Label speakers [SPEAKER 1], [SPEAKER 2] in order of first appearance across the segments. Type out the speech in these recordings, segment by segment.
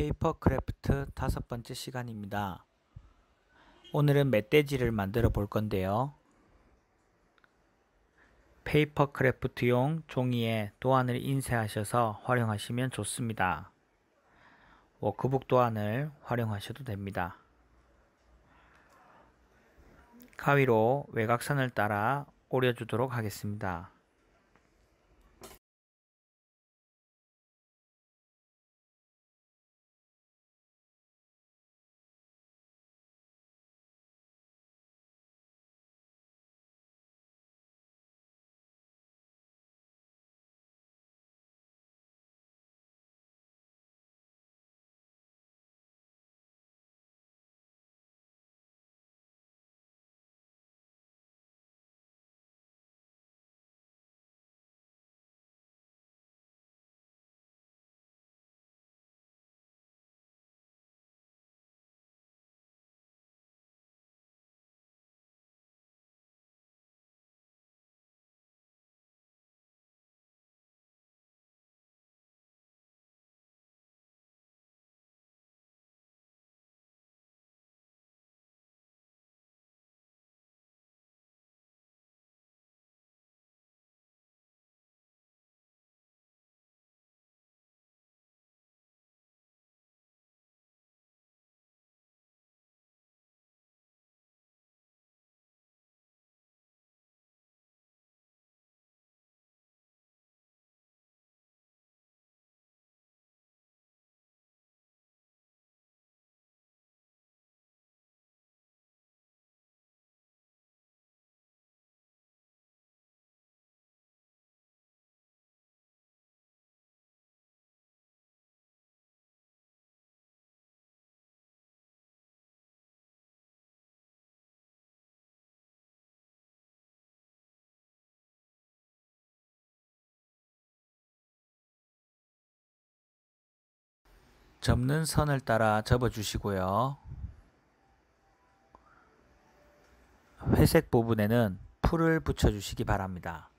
[SPEAKER 1] 페이퍼 크래프트 다섯 번째 시간입니다. 오늘은 멧돼지를 만들어 볼 건데요. 페이퍼 크래프트용 종이에 도안을 인쇄하셔서 활용하시면 좋습니다. 워크북 도안을 활용하셔도 됩니다. 가위로 외곽선을 따라 오려주도록 하겠습니다. 접는 선을 따라 접어 주시고요. 회색 부분에는 풀을 붙여 주시기 바랍니다.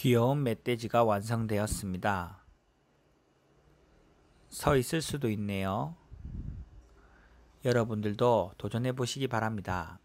[SPEAKER 1] 귀여운 멧돼지가 완성되었습니다. 서 있을 수도 있네요. 여러분들도 도전해 보시기 바랍니다.